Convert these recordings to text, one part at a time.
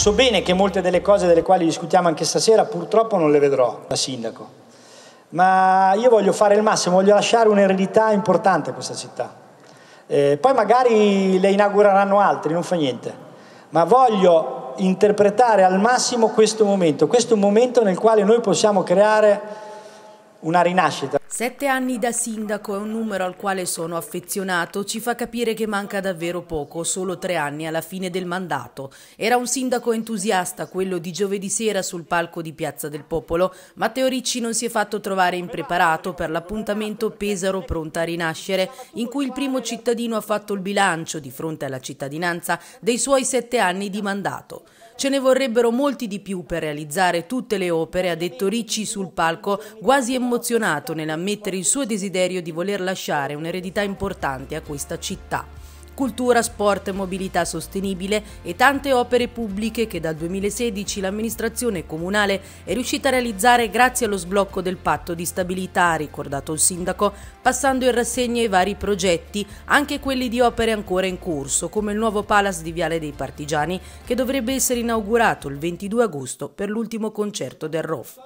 So bene che molte delle cose delle quali discutiamo anche stasera purtroppo non le vedrò da sindaco, ma io voglio fare il massimo, voglio lasciare un'eredità importante a questa città. Eh, poi magari le inaugureranno altri, non fa niente, ma voglio interpretare al massimo questo momento, questo momento nel quale noi possiamo creare una rinascita. Sette anni da sindaco è un numero al quale sono affezionato, ci fa capire che manca davvero poco, solo tre anni alla fine del mandato. Era un sindaco entusiasta, quello di giovedì sera sul palco di Piazza del Popolo. Matteo Ricci non si è fatto trovare impreparato per l'appuntamento Pesaro pronta a rinascere, in cui il primo cittadino ha fatto il bilancio di fronte alla cittadinanza dei suoi sette anni di mandato. Ce ne vorrebbero molti di più per realizzare tutte le opere, ha detto Ricci sul palco, quasi emozionato nella mettere il suo desiderio di voler lasciare un'eredità importante a questa città. Cultura, sport, mobilità sostenibile e tante opere pubbliche che dal 2016 l'amministrazione comunale è riuscita a realizzare grazie allo sblocco del patto di stabilità, ha ricordato il sindaco, passando in rassegna i vari progetti, anche quelli di opere ancora in corso, come il nuovo Palace di Viale dei Partigiani, che dovrebbe essere inaugurato il 22 agosto per l'ultimo concerto del ROF.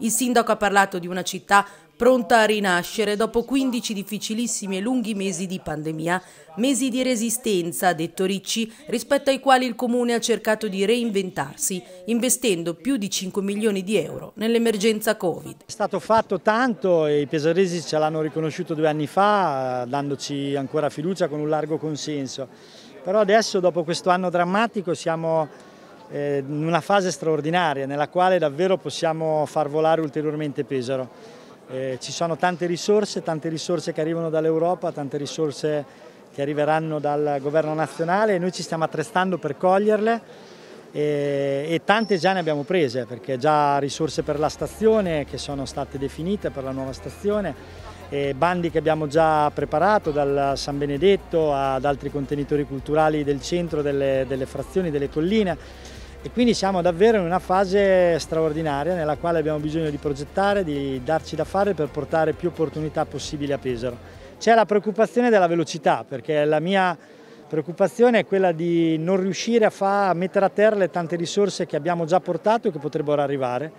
Il sindaco ha parlato di una città pronta a rinascere dopo 15 difficilissimi e lunghi mesi di pandemia, mesi di resistenza, ha detto Ricci, rispetto ai quali il Comune ha cercato di reinventarsi, investendo più di 5 milioni di euro nell'emergenza Covid. È stato fatto tanto e i pesaresi ce l'hanno riconosciuto due anni fa, dandoci ancora fiducia con un largo consenso. Però adesso, dopo questo anno drammatico, siamo eh, in una fase straordinaria nella quale davvero possiamo far volare ulteriormente Pesaro. Eh, ci sono tante risorse, tante risorse che arrivano dall'Europa, tante risorse che arriveranno dal governo nazionale e noi ci stiamo attrezzando per coglierle e, e, tante già ne abbiamo prese perché già risorse per la stazione che sono state definite per la nuova stazione bandi che abbiamo già preparato dal San Benedetto ad altri contenitori culturali del centro, delle, delle frazioni, delle colline e quindi siamo davvero in una fase straordinaria nella quale abbiamo bisogno di progettare, di darci da fare per portare più opportunità possibili a Pesaro. C'è la preoccupazione della velocità, perché la mia preoccupazione è quella di non riuscire a, fa, a mettere a terra le tante risorse che abbiamo già portato e che potrebbero arrivare.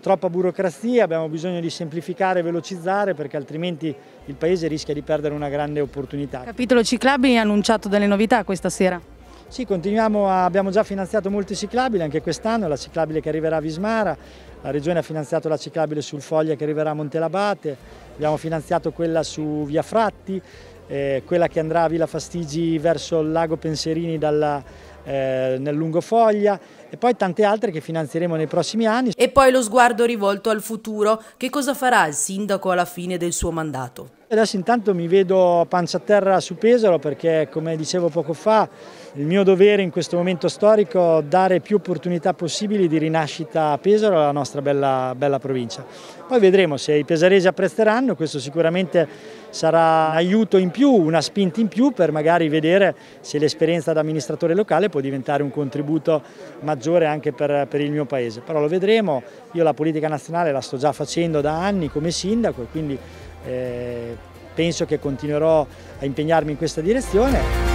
Troppa burocrazia, abbiamo bisogno di semplificare e velocizzare perché altrimenti il Paese rischia di perdere una grande opportunità. Capitolo ciclabili ha annunciato delle novità questa sera. Sì, abbiamo già finanziato molti ciclabili, anche quest'anno la ciclabile che arriverà a Vismara, la Regione ha finanziato la ciclabile sul Foglia che arriverà a Montelabate, abbiamo finanziato quella su Via Fratti, eh, quella che andrà a Villa Fastigi verso il lago Penserini dalla, eh, nel Lungofoglia e poi tante altre che finanzieremo nei prossimi anni. E poi lo sguardo rivolto al futuro, che cosa farà il sindaco alla fine del suo mandato? Adesso intanto mi vedo pancia a terra su Pesaro perché come dicevo poco fa il mio dovere in questo momento storico è dare più opportunità possibili di rinascita a Pesaro, alla nostra bella, bella provincia. Poi vedremo se i pesaresi apprezzeranno, questo sicuramente sarà un aiuto in più, una spinta in più per magari vedere se l'esperienza da amministratore locale può diventare un contributo maggiore anche per, per il mio paese. Però lo vedremo, io la politica nazionale la sto già facendo da anni come sindaco e quindi eh, penso che continuerò a impegnarmi in questa direzione.